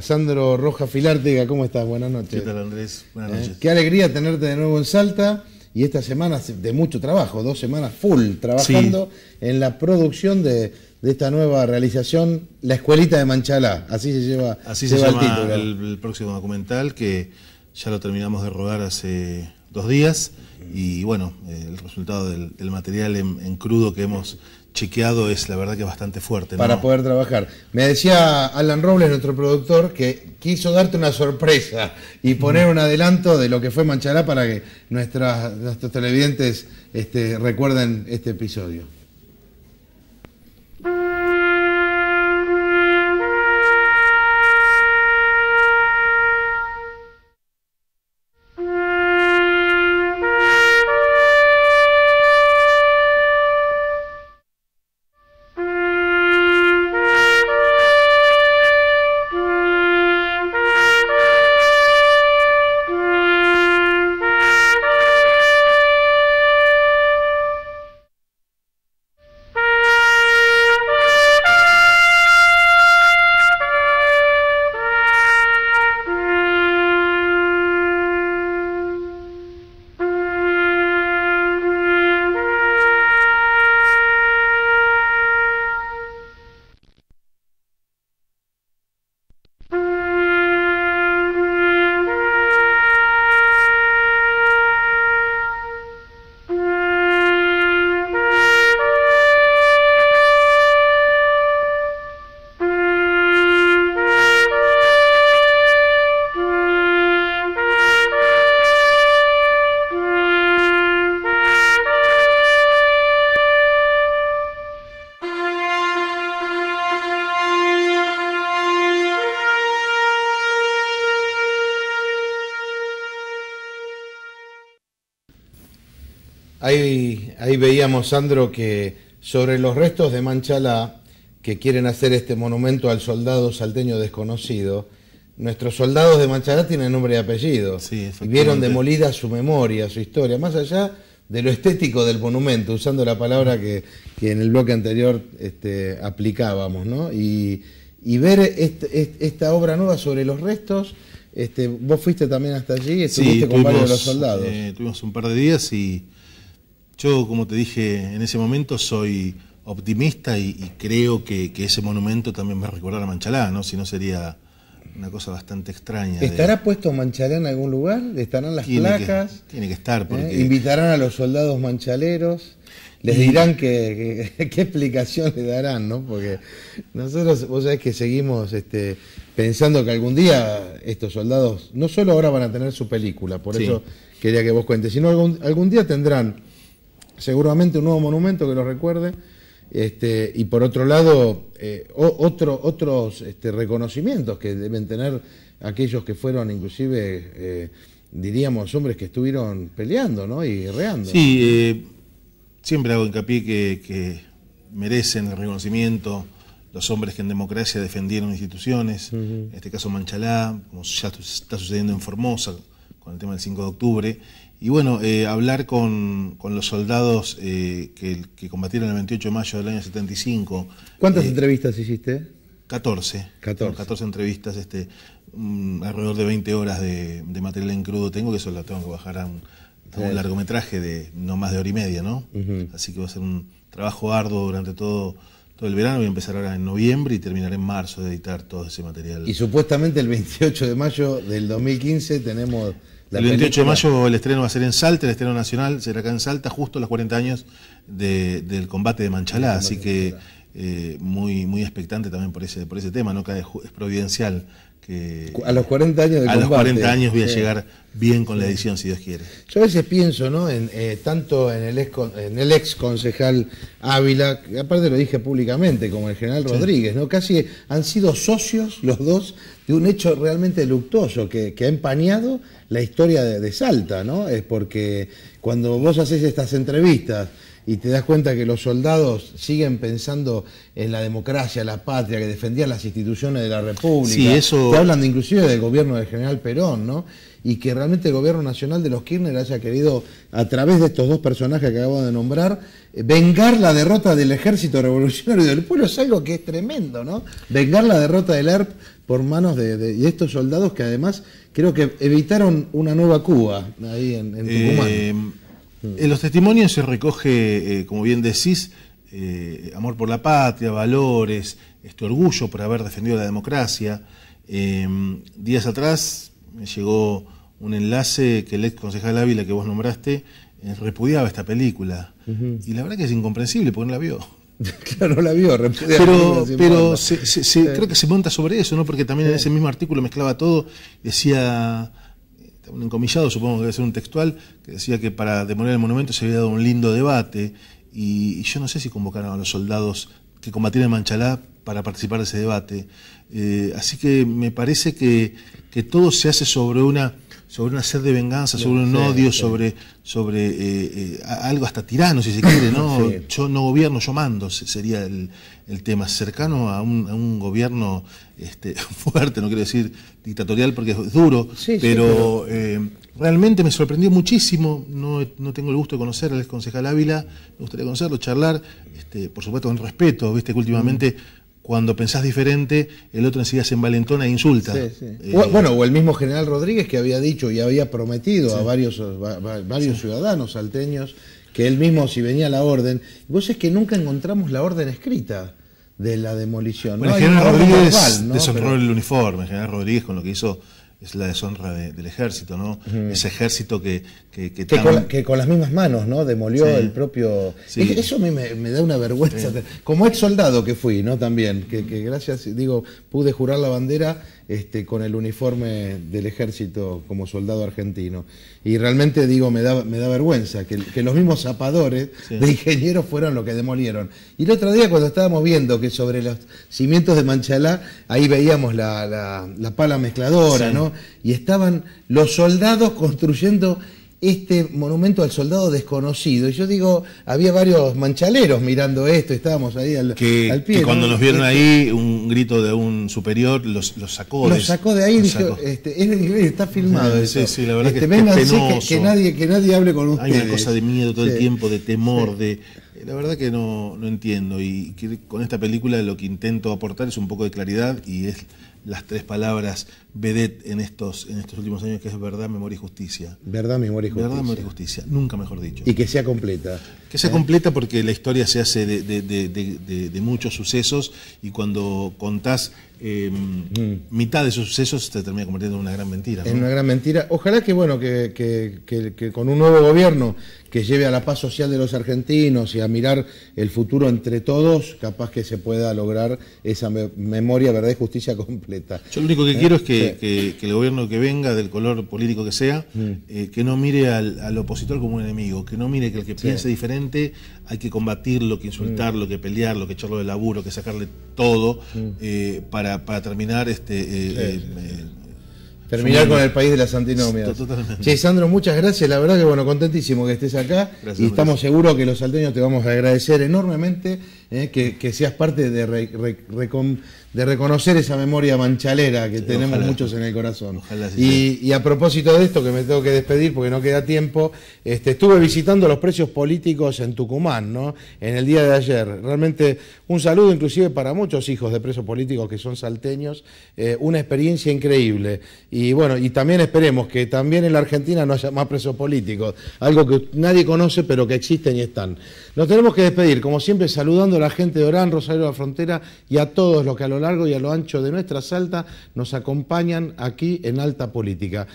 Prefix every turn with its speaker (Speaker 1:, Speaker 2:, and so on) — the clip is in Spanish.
Speaker 1: Sandro Roja Filártega, ¿cómo estás? Buenas noches. ¿Qué tal Andrés? Buenas eh, noches. Qué alegría tenerte de nuevo en Salta y esta semana de mucho trabajo, dos semanas full trabajando en la producción de, esta nueva realización, La Escuelita de Manchalá, así se lleva, se
Speaker 2: el próximo documental que ya lo terminamos de rodar hace dos días y bueno, eh, el resultado del, material en, crudo que hemos
Speaker 1: chequeado es la verdad que bastante fuerte. Para poder trabajar. Me decía Alan Robles, nuestro productor, que quiso darte una sorpresa y poner un adelanto de lo que fue Manchará para que nuestros televidentes este, recuerden este episodio. Ahí, ahí veíamos, Sandro, que sobre los restos de Manchalá, que quieren hacer este monumento al soldado salteño desconocido, nuestros soldados de Manchalá tienen nombre y apellido. Sí, y vieron demolida su memoria, su historia, más allá de lo estético del monumento, usando la palabra que, en el bloque anterior este, aplicábamos, ¿no? Y, ver este, esta obra nueva sobre los restos, este, vos fuiste también hasta allí, estuviste con varios de los soldados. Eh,
Speaker 2: tuvimos un par de días y yo, como te dije en ese momento, soy optimista y, creo que, ese monumento también va a recordar a Manchalá, ¿no? Si no sería una cosa bastante extraña. ¿Estará
Speaker 1: puesto Manchalá en algún lugar? ¿Estarán las placas? tiene que estar. ¿Eh? Porque... ¿Invitarán a los soldados manchaleros? Les dirán qué explicación le darán, ¿no? Porque nosotros, vos sabés que seguimos este, pensando que algún día estos soldados, no solo ahora van a tener su película, por eso quería que vos cuentes, sino algún, algún día tendrán seguramente un nuevo monumento que lo recuerde. Este, y por otro lado, eh, otros este, reconocimientos que deben tener aquellos que fueron inclusive, eh, diríamos, hombres que estuvieron peleando y guerreando.
Speaker 2: Sí, eh, siempre hago hincapié que, merecen el reconocimiento los hombres que en democracia defendieron instituciones, en este caso Manchalá, como ya está sucediendo en Formosa con el tema del 5 de octubre, y bueno, eh, hablar con, con, los soldados eh, que, que, combatieron el 28 de mayo del año 75.
Speaker 1: ¿Cuántas eh, entrevistas hiciste?
Speaker 2: 14. 14. 14 entrevistas, este, mm, alrededor de 20 horas de, material en crudo tengo, que eso lo tengo que bajar a un, largometraje de no más de hora y media, ¿no? Así que va a ser un trabajo arduo durante todo, todo el verano, voy a empezar ahora en noviembre y terminaré en marzo de editar todo ese material. Y
Speaker 1: supuestamente el
Speaker 2: 28 de mayo del 2015 tenemos...
Speaker 1: El 28 de mayo
Speaker 2: el estreno va a ser en Salta, el estreno nacional será acá en Salta, justo a los 40 años del combate de Manchalá, así que eh, muy, muy expectante también por ese, por ese tema, ¿no? Que es providencial
Speaker 1: a los 40 años voy a llegar bien con la edición, si Dios quiere. Yo a veces pienso, ¿no? En, eh, tanto en el, ex, el ex concejal Ávila, aparte lo dije públicamente, como el general Rodríguez, ¿no? Casi han sido socios los dos de un hecho realmente luctuoso que, ha empañado la historia de, Salta, ¿no? Es porque cuando vos haces estas entrevistas y te das cuenta que los soldados siguen pensando en la democracia, la patria, que defendían las instituciones de la República. Te hablan inclusive del gobierno del general Perón, ¿no? Y que realmente el gobierno nacional de los Kirchner haya querido, a través de estos dos personajes que acabo de nombrar, eh, vengar la derrota del ejército revolucionario del pueblo es algo que es tremendo, ¿no? Vengar la derrota del ERP por manos de, estos soldados que además creo que evitaron una nueva Cuba ahí en, en eh,
Speaker 2: Tucumán. Mm. En los testimonios se recoge, eh, como bien decís, eh, amor por la patria, valores, este orgullo por haber defendido la democracia. Em, días atrás me llegó un enlace que el ex concejal Ávila que vos nombraste eh, repudiaba esta película. Y la verdad que es incomprensible porque no la vio. claro, no la vio, repudiaba. Pero, pero creo que se monta sobre eso, ¿no? Porque también en ese mismo artículo mezclaba todo, decía un encomillado, supongo que debe ser un textual, que decía que para demoler el monumento se había dado un lindo debate, y, yo no sé si convocaron a los soldados que combatieron en Manchalá para participar de ese debate. Eh, así que me parece que todo se hace sobre una sobre una sed de venganza, sobre un odio, sobre, sobre eh, eh, algo hasta tirano, si se quiere, ¿no? Yo no gobierno, yo mando, sería el, el tema. Cercano a un, a un gobierno este, fuerte, no quiero decir dictatorial porque es duro, pero, eh, realmente me sorprendió muchísimo. No, tengo el gusto de conocer al ex concejal Ávila, me gustaría conocerlo, charlar, este, por supuesto con respeto, viste que últimamente mm cuando pensás diferente, el otro enseguida se envalentona e insulta. Eh, bueno, o
Speaker 1: el mismo general Rodríguez que había dicho y había prometido a varios, ciudadanos salteños que él mismo, si venía la orden, vos es que nunca encontramos la orden escrita de la demolición. el general Rodríguez deshonró
Speaker 2: el uniforme, el general Rodríguez con lo que hizo es la deshonra del ejército, ¿no? Ese ejército que... Que,
Speaker 1: con, las mismas manos, ¿no? Demolió el propio... Eso a mí me, da una vergüenza. Como ex soldado que fui, ¿no? También, que, gracias, digo, pude jurar la bandera este, con el uniforme del ejército como soldado argentino. Y realmente, digo, me da, vergüenza que, los mismos zapadores de ingenieros fueron los que demolieron. Y el otro día cuando estábamos viendo que sobre los cimientos de Manchalá, ahí veíamos la pala mezcladora, ¿no? y estaban los soldados construyendo este monumento al soldado desconocido. Y yo digo, había varios manchaleros mirando esto, estábamos ahí al, pie. Que cuando nos vieron este,
Speaker 2: ahí, un grito de un superior los, los sacó. Los sacó de ahí, dijo,
Speaker 1: este, está filmado. la verdad este, que, es penoso. Que, nadie, que nadie hable con ustedes. Hay una cosa de miedo todo el tiempo, de temor, de...
Speaker 2: Eh, la verdad que no, entiendo y con esta película lo que intento aportar es un poco de claridad y es las tres palabras vedet en estos, en estos últimos años, que es verdad, memoria y justicia.
Speaker 1: Verdad, memoria y justicia. Verdad, memoria y justicia, nunca
Speaker 2: mejor dicho. Y que sea completa. Que sea completa porque la historia se hace de, de, muchos sucesos y cuando contás Em, mm. mitad de esos sucesos
Speaker 1: se termina convirtiendo en una gran mentira. En una gran mentira. Ojalá que, bueno, que, con un nuevo gobierno que lleve a la paz social de los argentinos y a mirar el futuro entre todos, capaz que se pueda lograr esa memoria, verdad y justicia completa. Yo lo
Speaker 2: único que quiero es que, el gobierno que venga, del color político que sea, mm. eh, que no mire al, opositor como un enemigo, que no mire que el que piense diferente hay que combatirlo, que insultarlo, mm. que pelearlo, que echarlo de laburo, que sacarle todo eh, para para, terminar este... Eh, eh,
Speaker 1: eh, terminar con el país de las antinomias. Sí, Sandro, muchas gracias. La verdad que, bueno, contentísimo que estés acá. y estamos seguros que los salteños te vamos a agradecer enormemente ¿eh? que, seas parte de, de reconocer esa memoria manchalera que tenemos muchos en el corazón. y, a propósito de esto, que me tengo que despedir porque no queda tiempo, este, estuve visitando los presos políticos en Tucumán, ¿no? En el día de ayer. Realmente un saludo inclusive para muchos hijos de presos políticos que son salteños, eh, una experiencia increíble. Y bueno, y también esperemos que también en la Argentina no haya más presos políticos, algo que nadie conoce pero que existen y están. Nos tenemos que despedir, como siempre, saludando a la gente de Orán, Rosario de la Frontera y a todos los que a lo largo y a lo ancho de nuestra Salta nos acompañan aquí en Alta Política.